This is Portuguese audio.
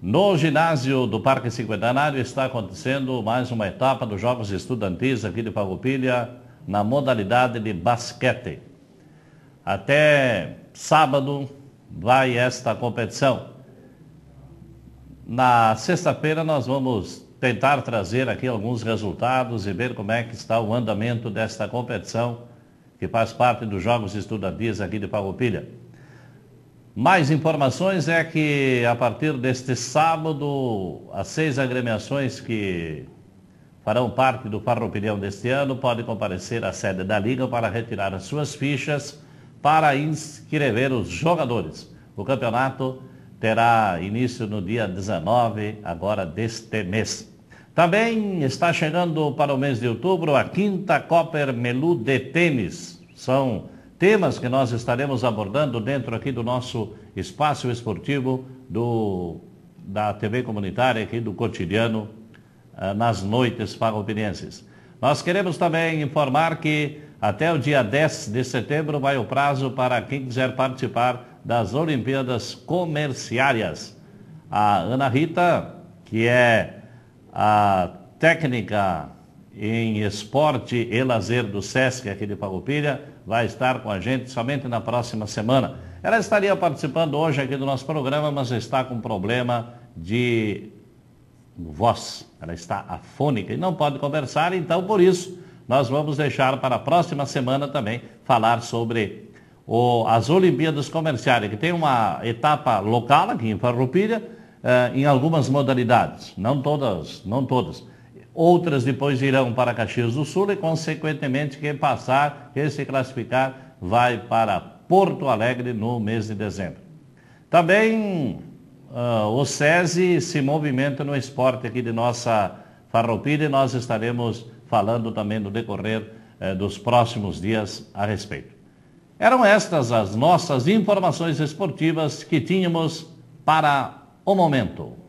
No ginásio do Parque Cinquentenário está acontecendo mais uma etapa dos Jogos Estudantis aqui de Pagopilha na modalidade de basquete. Até sábado vai esta competição. Na sexta-feira nós vamos tentar trazer aqui alguns resultados e ver como é que está o andamento desta competição que faz parte dos Jogos Estudantis aqui de Pagopilha. Mais informações é que a partir deste sábado, as seis agremiações que farão parte do Farroupilhão deste ano podem comparecer à sede da Liga para retirar as suas fichas para inscrever os jogadores. O campeonato terá início no dia 19, agora deste mês. Também está chegando para o mês de outubro a quinta Copa Melu de Tênis. São temas que nós estaremos abordando dentro aqui do nosso espaço esportivo do, da TV comunitária aqui do cotidiano ah, nas noites farroupilhenses. Nós queremos também informar que até o dia 10 de setembro vai o prazo para quem quiser participar das Olimpíadas Comerciárias. A Ana Rita, que é a técnica em esporte e lazer do SESC aqui de Farroupilha, vai estar com a gente somente na próxima semana. Ela estaria participando hoje aqui do nosso programa, mas está com problema de voz. Ela está afônica e não pode conversar, então por isso nós vamos deixar para a próxima semana também falar sobre o, as Olimpíadas Comerciais, que tem uma etapa local aqui em Farroupilha, eh, em algumas modalidades, não todas, não todas outras depois irão para Caxias do Sul e, consequentemente, quem passar, quem se classificar, vai para Porto Alegre no mês de dezembro. Também uh, o SESI se movimenta no esporte aqui de nossa farroupilha e nós estaremos falando também no decorrer uh, dos próximos dias a respeito. Eram estas as nossas informações esportivas que tínhamos para o momento.